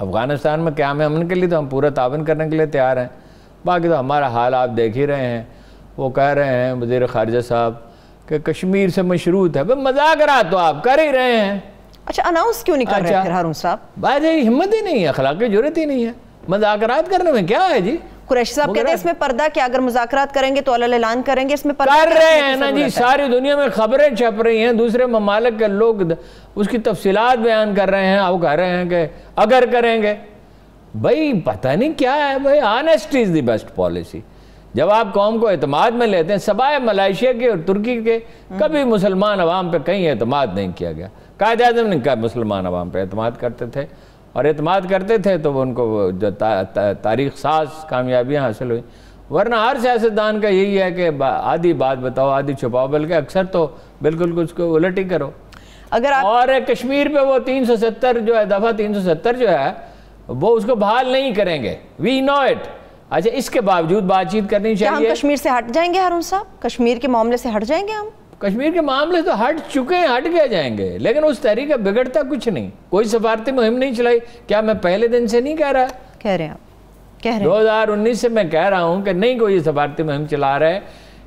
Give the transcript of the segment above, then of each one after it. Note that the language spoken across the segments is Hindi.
अफ़गानिस्तान में क्या में अमन के लिए तो हम पूरा तावन करने के लिए तैयार हैं बाकी तो हमारा हाल आप देख ही रहे हैं वो कह रहे हैं वजीर खारजा साहब कि कश्मीर से मशरूत है भाई मजाक रहा तो आप कर ही रहे हैं अच्छा अनाउंस क्यों नहीं कर अच्छा, रहे हैं अच्छा। साहब हिम्मत ही नहीं है अखलाक जरूरत ही नहीं है मजाक करने में क्या है जी कुरैशी साहब कहते हैं इसमें पर्दा क्या अगर मुजाकरात करेंगे तो अल ऐलान करेंगे इसमें पर्दा कर रहे हैं ना जी सारी दुनिया में खबरें छप रही हैं दूसरे ममालक के लोग उसकी तफसीत बयान कर रहे हैं वो कह रहे हैं कि अगर करेंगे भाई पता नहीं क्या है भाई honesty is the best policy जब आप कौम को अतमाद में लेते हैं सबाए मलाइशिया के और तुर्की के कभी मुसलमान अवाम पर कहीं अतमाद नहीं किया गया कायद अजम ने कहा मुसलमान अवाम पर अतमाद करते थे और अतमाद करते थे तो उनको ता, ता, तारीख साज कामयाबियाँ हासिल हुई वरना हर सियासतदान का यही है कि आधी बात बताओ आधी छुपाओ बल्कि अक्सर तो बिल्कुल कुछ को उलट ही करो अगर आप... और कश्मीर पे वो 370 जो है दफ़ा 370 जो है वो उसको बहाल नहीं करेंगे वी नो इट अच्छा इसके बावजूद बातचीत करनी चाहिए हम कश्मीर से हट जाएंगे हरुण साहब कश्मीर के मामले से हट जाएंगे हम कश्मीर के मामले तो हट चुके हैं हट गए जाएंगे लेकिन उस तहरीक का बिगड़ता कुछ नहीं कोई सफारती मुहिम नहीं चलाई क्या मैं पहले दिन से नहीं कह रहा कह रहे हैं आप कह रहे दो हजार उन्नीस से मैं कह रहा हूं कि नहीं कोई सफारती मुहिम चला रहा है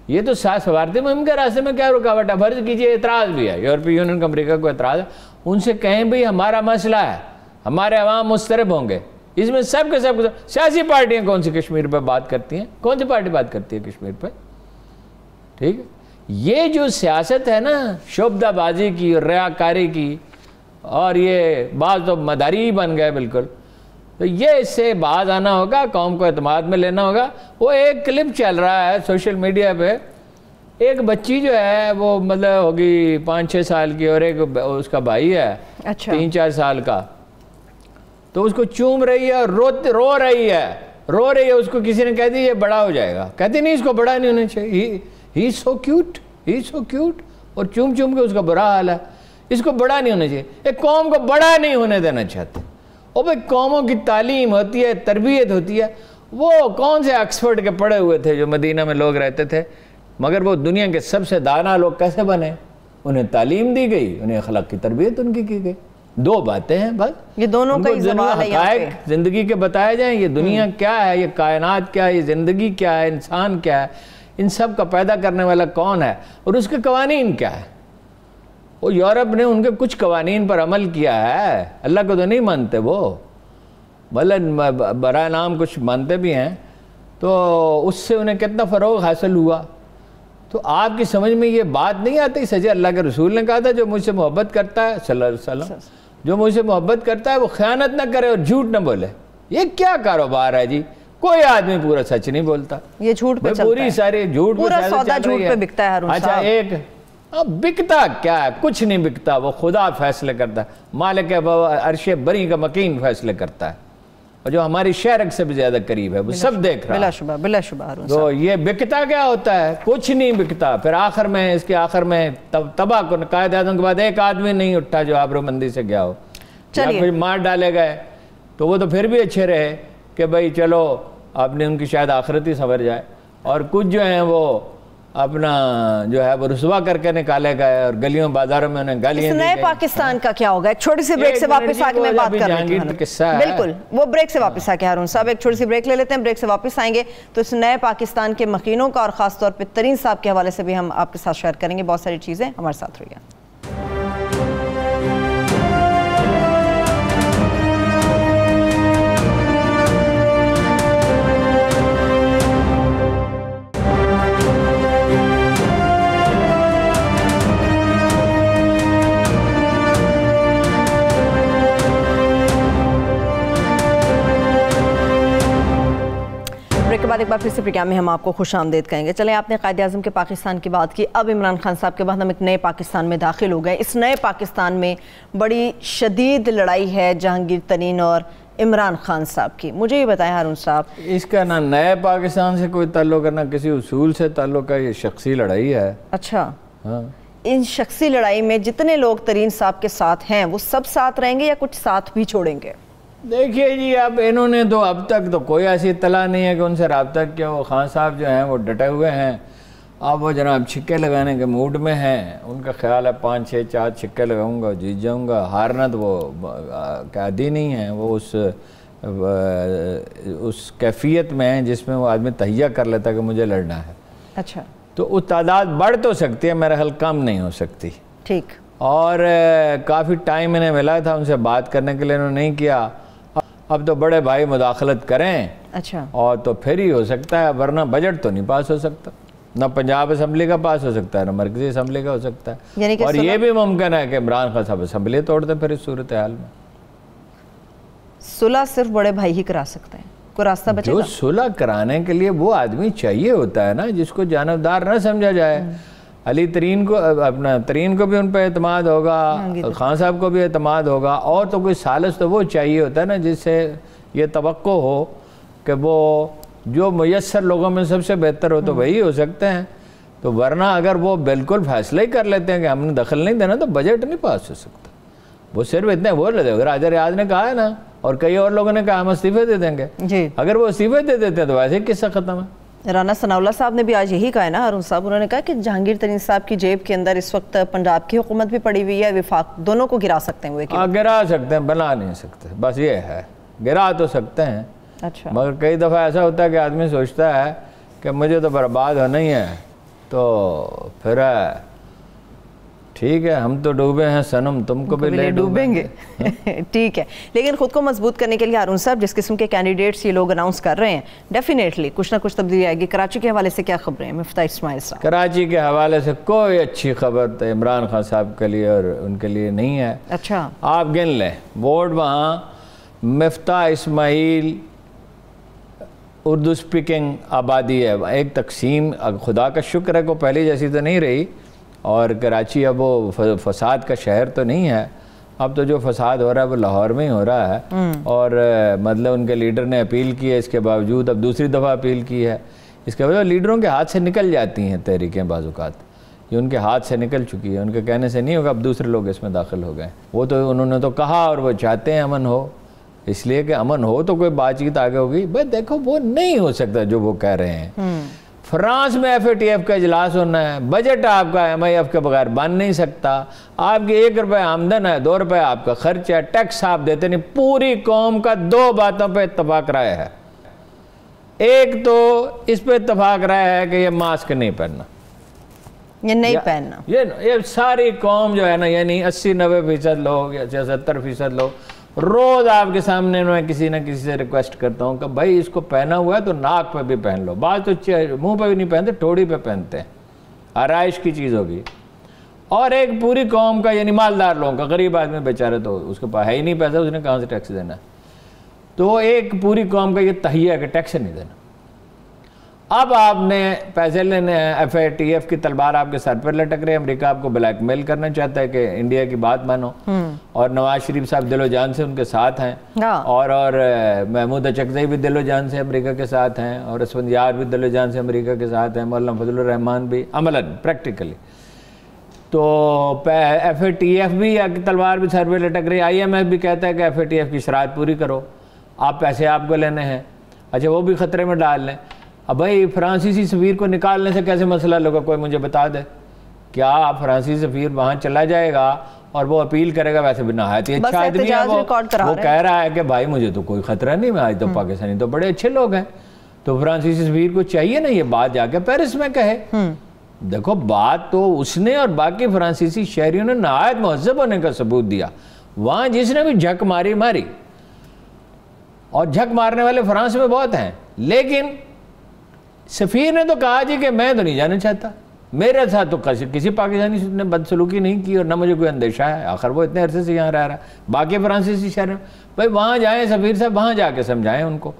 ये तो सफारती मुहिम के रास्ते में क्या रुकावट है फर्ज कीजिए एतराज़ भी है यूरोपीय यूनियन अमरीका को एतराज़ उनसे कहें भाई हमारा मसला है हमारे अवाम मुस्तरब होंगे इसमें सब के सब सियासी पार्टियां कौन सी कश्मीर पर बात करती हैं कौन सी पार्टी बात करती है कश्मीर पर ठीक है ये जो सियासत है ना शोबदाबाजी की रयाकारी की और ये बाज तो मदारी ही बन गए बिल्कुल तो ये इससे बाज आना होगा कौम को अतमाद में लेना होगा वो एक क्लिप चल रहा है सोशल मीडिया पे एक बच्ची जो है वो मतलब होगी पाँच छः साल की और एक उसका भाई है अच्छा। तीन चार साल का तो उसको चूम रही है और रो रो रही है रो रही है उसको किसी ने कह दी ये बड़ा हो जाएगा कहती नहीं इसको बड़ा नहीं होना चाहिए ही सो क्यूट ही सो क्यूट और चूम चूम के उसका बुरा हाल है इसको बड़ा नहीं होना चाहिए एक कौम को बड़ा नहीं होने देना चाहते और भाई कौमों की तालीम होती है तरबियत होती है वो कौन से ऑक्सफर्ड के पढ़े हुए थे जो मदीना में लोग रहते थे मगर वो दुनिया के सबसे दाना लोग कैसे बने उन्हें तालीम दी गई उन्हें अखलाक की तरबियत उनकी की गई दो बातें हैं बस ये दोनों का जिंदगी के बताए जाए ये दुनिया हम्म। क्या है ये कायनात क्या है ये जिंदगी क्या है इंसान क्या है इन सब का पैदा करने वाला कौन है और उसके कवानीन क्या है वो यूरोप ने उनके कुछ कवानीन पर अमल किया है अल्लाह को तो नहीं मानते वो भले बरा नाम कुछ मानते भी हैं तो उससे उन्हें कितना फ़रोग हासिल हुआ तो आपकी समझ में ये बात नहीं आती सजे अल्लाह के रसूल ने कहा था जो मुझसे मोहब्बत करता है सल्लम जो मुझसे मोहब्बत करता है वो ख़यानत ना करे और झूठ ना बोले ये क्या कारोबार है जी कोई आदमी पूरा सच नहीं बोलता ये झूठ पे पूरी सारी झूठ पूरा सौदा झूठ पे बिकता है अच्छा एक अब बिकता क्या है कुछ नहीं बिकता वो खुदा फैसले करता है मालिक अरशे बरी का मकीन फैसले करता है और जो हमारी शहरक से भी ज्यादा करीब है वो सब देख रहा है बिला शुबा तो ये बिकता क्या होता है कुछ नहीं बिकता फिर आखिर में इसके आखिर में तब तबाह को कायद आजम के बाद एक आदमी नहीं उठा जो आबरू मंदी से गया हो चलिए मार डाले गए तो वो तो फिर भी अच्छे रहे कि भाई चलो आपने उनकी शायद आखिरत ही संवर जाए और कुछ जो हैं वो अपना जो है वो रसुवा करके निकाले गए और गलियों बाजारों में उन्हें गालियां नए पाकिस्तान का क्या होगा एक छोटी सी ब्रेक से वापस आके मैं बात कर रही हूँ बिल्कुल वो ब्रेक से वापस हाँ। आके हारून साहब एक छोटी सी ब्रेक ले लेते हैं ब्रेक से वापस आएंगे तो इस नए पाकिस्तान के मकीनों का और खासतौर पर तरीन साहब के हवाले से भी हम आपके साथ शेयर करेंगे बहुत सारी चीज़ें हमारे साथ रहिए बाद एक बार फिर से प्रोग्राम में हम आपको खुश आमदेद कहेंगे चले आपने कायद अजम के पाकिस्तान की बात की अब इमरान खान साहब के बाद हम एक नए पाकिस्तान में दाखिल हो गए इस नए पाकिस्तान में बड़ी शदीद लड़ाई है जहांगीर तरीन और इमरान खान साहब की मुझे ये बताएं हारून साहब इसका ना नए पाकिस्तान से कोई ताल्लुक है ना किसी उसूल से ताल्लुक है ये शख्सी लड़ाई है अच्छा हाँ इन शख्सी लड़ाई में जितने लोग तरीन साहब के साथ हैं वो सब साथ रहेंगे या कुछ साथ भी छोड़ेंगे देखिए जी अब इन्होंने तो अब तक तो कोई ऐसी इतला नहीं है कि उनसे रबता क्या वो खान साहब जो हैं वो डटे हुए हैं अब वो जनाब छिक्के लगाने के मूड में हैं उनका ख्याल है पाँच छः चार छिक्के लगाऊंगा जीत जाऊंगा हारना तो वो कैदी नहीं है वो उस उस कैफियत में है जिसमें वो आदमी तहिया कर लेता कि मुझे लड़ना है अच्छा तो वो तादाद बढ़ तो सकती है मेरा हल कम नहीं हो सकती ठीक और काफ़ी टाइम इन्हें मिला था उनसे बात करने के लिए इन्होंने नहीं किया अब तो बड़े भाई मुदाखलत करें अच्छा और तो फिर ही हो सकता है वरना बजट तो नहीं पास हो सकता ना पंजाब असम्बली का पास हो सकता है ना मरकजी असम्बली का हो सकता है और ये भी मुमकिन है कि इमरान खान साहब असम्बली तोड़ दें फिर इस सूरत हाल में सुलह सिर्फ बड़े भाई ही करा सकते हैं को रास्ता बचेगा जो सुलह कराने के लिए वो आदमी चाहिए होता है ना जिसको जानबदार ना समझा जाए हम्म। अली तरीन को अपना तरीन को भी उन पर अतमाद होगा खान साहब को भी अतमाद होगा और तो कोई सालस तो वो चाहिए होता है ना जिससे ये तो हो कि वो जो मैसर लोगों में सबसे बेहतर हो तो हम्म। वही हो सकते हैं तो वरना अगर वो बिल्कुल फैसला ही कर लेते हैं कि हमने दखल नहीं देना तो बजट नहीं पास हो सकता वो सिर्फ इतने बोल रहे थे अगर राजा रियाज ने कहा है ना और कई और लोगों ने कहा हम इस्तीफे दे देंगे अगर वो इस्तीफे दे देते हैं तो वैसे ही किस्सा ख़त्म है राना सनाउल्ला साहब ने भी आज यही कहा है ना अरुण साहब उन्होंने कहा कि जहांगीर तरीन साहब की जेब के अंदर इस वक्त पंजाब की हुकूमत भी पड़ी हुई है विफाक दोनों को गिरा सकते हैं वो हाँ, गिरा सकते हैं बना नहीं सकते बस ये है गिरा तो सकते हैं अच्छा मगर कई दफ़ा ऐसा होता है कि आदमी सोचता है कि मुझे तो बर्बाद होना ही है तो फिर ठीक है हम तो डूबे हैं सनम तुमको भी ले डूबेंगे ठीक है लेकिन खुद को मजबूत करने के लिए अरुण साहब जिस किस्म के कैंडिडेट्स ये लोग अनाउंस कर रहे हैं डेफिनेटली कुछ ना कुछ तब्दीली आएगी कराची के हवाले से क्या खबरें हैं मुफ्ता इसमाइल साहब कराची के हवाले से कोई अच्छी खबर तो इमरान खान साहब के लिए और उनके लिए नहीं है अच्छा आप गिन लें बोर्ड वहाँ मफ्ता इसमाइल उर्दू स्पीकिंग आबादी है एक तकसीम खुदा का शुक्र है को पहले जैसी तो नहीं रही और कराची अब वो फसाद का शहर तो नहीं है अब तो जो फसाद हो रहा है वो लाहौर में ही हो रहा है हम्म। और मतलब उनके लीडर ने अपील की है इसके बावजूद अब दूसरी दफ़ा अपील की है इसके बावजूद लीडरों के हाथ से निकल जाती हैं तहरीकें बाजूकात ये उनके हाथ से निकल चुकी है उनके कहने से नहीं होगा अब दूसरे लोग इसमें दाखिल हो गए वो तो उन्होंने तो कहा और वो चाहते हैं अमन हो इसलिए कि अमन हो तो कोई बातचीत आगे होगी भाई देखो वो नहीं हो सकता जो वो कह रहे हैं हम्म। फ्रांस में एफ का इजलास होना है बजट आपका एम के बगैर बन नहीं सकता आपकी एक रुपये आमदन है दो रुपये आपका खर्च है टैक्स आप देते नहीं पूरी कौम का दो बातों पर इतफाक राय है एक तो इस पर इतफाक राय है कि ये मास्क नहीं पहनना ये नहीं पहनना ये ये सारी कौम जो है ना यानी अस्सी नब्बे फीसद लोग या सत्तर फीसद लोग रोज आपके सामने मैं किसी ना किसी से रिक्वेस्ट करता हूँ कि भाई इसको पहना हुआ है तो नाक पर भी पहन लो बाद तो मुंह पर भी नहीं पहनते टोड़ी पे पहनते हैं आरइश की चीज़ होगी और एक पूरी कौम का यानी मालदार लोगों का गरीब आदमी बेचारे तो उसके पास है ही नहीं पैसा उसने कहाँ से टैक्स देना तो एक पूरी कौम का ये तहिया है कि टैक्स नहीं देना अब आपने पैसे लेने हैं एफ ए टी एफ की तलवार आपके सर पर लटक रही है अमरीका आपको ब्लैकमेल करना चाहता है कि इंडिया की बात मानो हम्म। और नवाज शरीफ साहब दिलो जान से उनके साथ हैं हाँ। और और महमूद अचकजई भी दिलो जान से अमरीका के साथ हैं और असफंद यार भी दिलो जान से अमरीका के साथ हैं मौलाना फजलरहमान भी अमलन प्रैक्टिकली तो एफ ए टी एफ भी तलवार भी सर पर लटक रही है आई एम एफ भी कहता है कि एफ ए टी एफ की शरात पूरी करो आप पैसे आपको लेने हैं अच्छा वो भी ख़तरे में डाल लें अब भाई फ्रांसीसी सफ़ीर को निकालने से कैसे मसला लगा कोई मुझे बता दे क्या फ्रांसीसी सफ़ीर वहाँ चला जाएगा और वो अपील करेगा वैसे भी नहायत ही अच्छा आदमी है वो, वो कह रहा है कि भाई मुझे तो कोई ख़तरा नहीं मैं आज तो हम्म। पाकिस्तानी तो बड़े अच्छे लोग हैं तो फ्रांसीसी सफ़ीर को चाहिए ना ये बात जाके पेरिस में कहे हम्म। देखो बात तो उसने और बाकी फ्रांसीसी शहरियों ने नहायत महजब होने का सबूत दिया वहाँ जिसने भी झक मारी मारी और झक मारने वाले फ्रांस में बहुत हैं लेकिन सफ़ीर ने तो कहा जी कि मैं तो नहीं जाना चाहता मेरे साथ तो किसी पाकिस्तानी ने बदसलूकी नहीं की और ना मुझे कोई अंदेशा है आखिर वो इतने अरसे से यहाँ रह रहा है बाकी फ्रांसीसी शहर में भाई वहाँ जाएँ सफ़ीर साहब वहाँ जाके समझाएं उनको